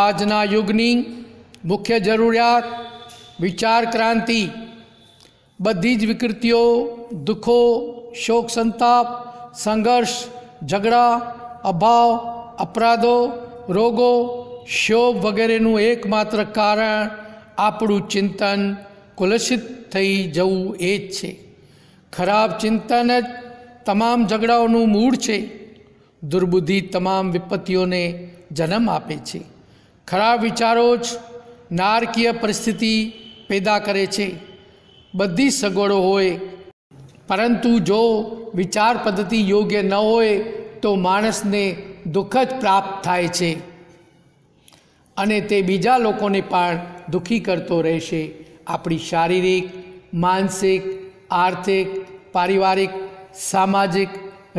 આજના યુગની મુખ્ય જરૂરિયાત વિચાર ક્રાંતિ બધી જ વિકૃતિઓ દુઃખો શોક સંતાપ સંઘર્ષ ઝઘડા અભાવ અપરાધો રોગો શોભ વગેરેનું એકમાત્ર કારણ આપણું ચિંતન કુલસિત થઈ જવું એ જ છે ખરાબ ચિંતન જ તમામ ઝઘડાઓનું મૂળ છે દુર્બુદ્ધિ તમામ વિપત્તિઓને જન્મ આપે છે ખરાબ વિચારો જ નારકીય પરિસ્થિતિ પેદા કરે છે બધી સગવડો હોય પરંતુ જો વિચાર પદ્ધતિ યોગ્ય ન હોય તો માણસને દુઃખ જ પ્રાપ્ત થાય છે અને તે બીજા લોકોને પણ દુઃખી કરતો રહેશે આપણી શારીરિક માનસિક આર્થિક પારિવારિક સામાજિક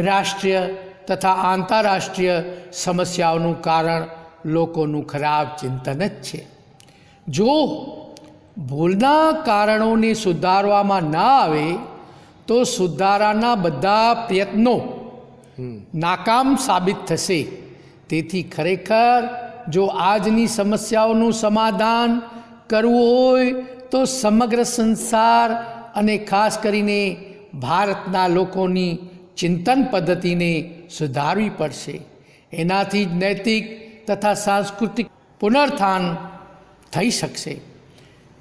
રાષ્ટ્રીય તથા આંતરરાષ્ટ્રીય સમસ્યાઓનું કારણ લોકોનું ખરાબ ચિંતન જ છે જો ભૂલના કારણોને સુધારવામાં ના આવે તો સુધારાના બધા પ્રયત્નો નાકામ સાબિત થશે તેથી ખરેખર જો આજની સમસ્યાઓનું સમાધાન કરવું હોય તો સમગ્ર સંસાર અને ખાસ કરીને ભારતના લોકોની ચિંતન પદ્ધતિને સુધારવી પડશે એનાથી જ નૈતિક તથા સાંસ્કૃતિક પુનર્થાન થઈ શકશે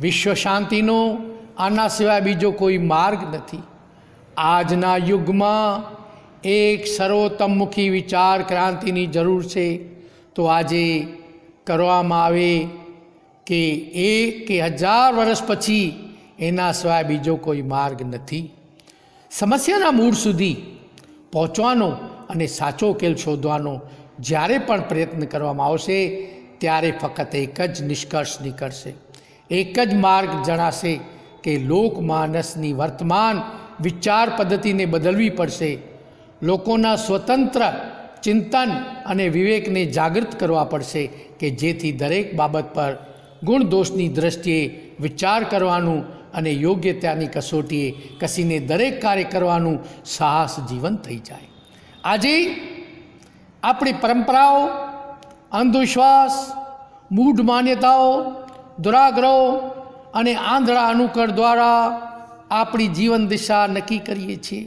વિશ્વ શાંતિનો આના સિવાય બીજો કોઈ માર્ગ નથી આજના યુગમાં એક સર્વોત્તમમુખી વિચાર ક્રાંતિની જરૂર છે તો આજે કરવામાં આવે કે એક કે હજાર વર્ષ પછી એના સિવાય બીજો કોઈ માર્ગ નથી સમસ્યાના મૂળ સુધી પહોંચવાનો અને સાચો ઉકેલ શોધવાનો જ્યારે પણ પ્રયત્ન કરવામાં આવશે ત્યારે ફક્ત એક જ નિષ્કર્ષ નીકળશે એક જ માર્ગ જણાશે કે લોકમાનસની વર્તમાન વિચાર પદ્ધતિને બદલવી પડશે લોકોના સ્વતંત્ર ચિંતન અને વિવેકને જાગૃત કરવા પડશે કે જેથી દરેક બાબત પર ગુણદોષની દ્રષ્ટિએ વિચાર કરવાનું અને યોગ્યતાની કસોટીએ કસીને દરેક કાર્ય કરવાનું સાહસ જીવન થઈ જાય આજે આપણી પરંપરાઓ અંધવિશ્વાસ મૂઢ માન્યતાઓ દુરાગ્રહો અને આંધળા અનુકર દ્વારા આપણી જીવન દિશા નક્કી કરીએ છીએ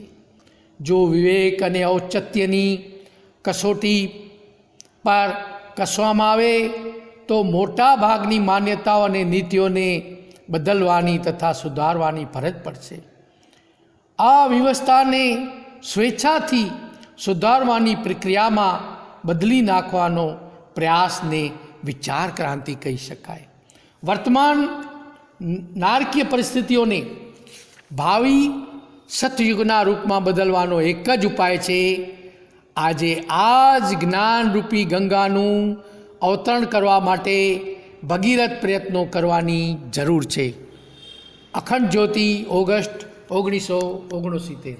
જો વિવેક અને ઔચત્યની કસોટી પર કસવામાં આવે તો મોટા ભાગની માન્યતાઓ અને નીતિઓને બદલવાની તથા સુધારવાની ફરજ પડશે આ વ્યવસ્થાને સ્વેચ્છાથી સુધારવાની પ્રક્રિયામાં બદલી નાખવાનો પ્રયાસને વિચાર ક્રાંતિ કહી શકાય વર્તમાન નારકીય પરિસ્થિતિઓને ભાવિ સતયુગના રૂપમાં બદલવાનો એક જ ઉપાય છે આજે આ જ જ્ઞાનરૂપી ગંગાનું અવતરણ કરવા માટે ભગીરથ પ્રયત્નો કરવાની જરૂર છે અખંડ જ્યોતિ ઓગસ્ટ ઓગણીસો ઓગણસિત્તેર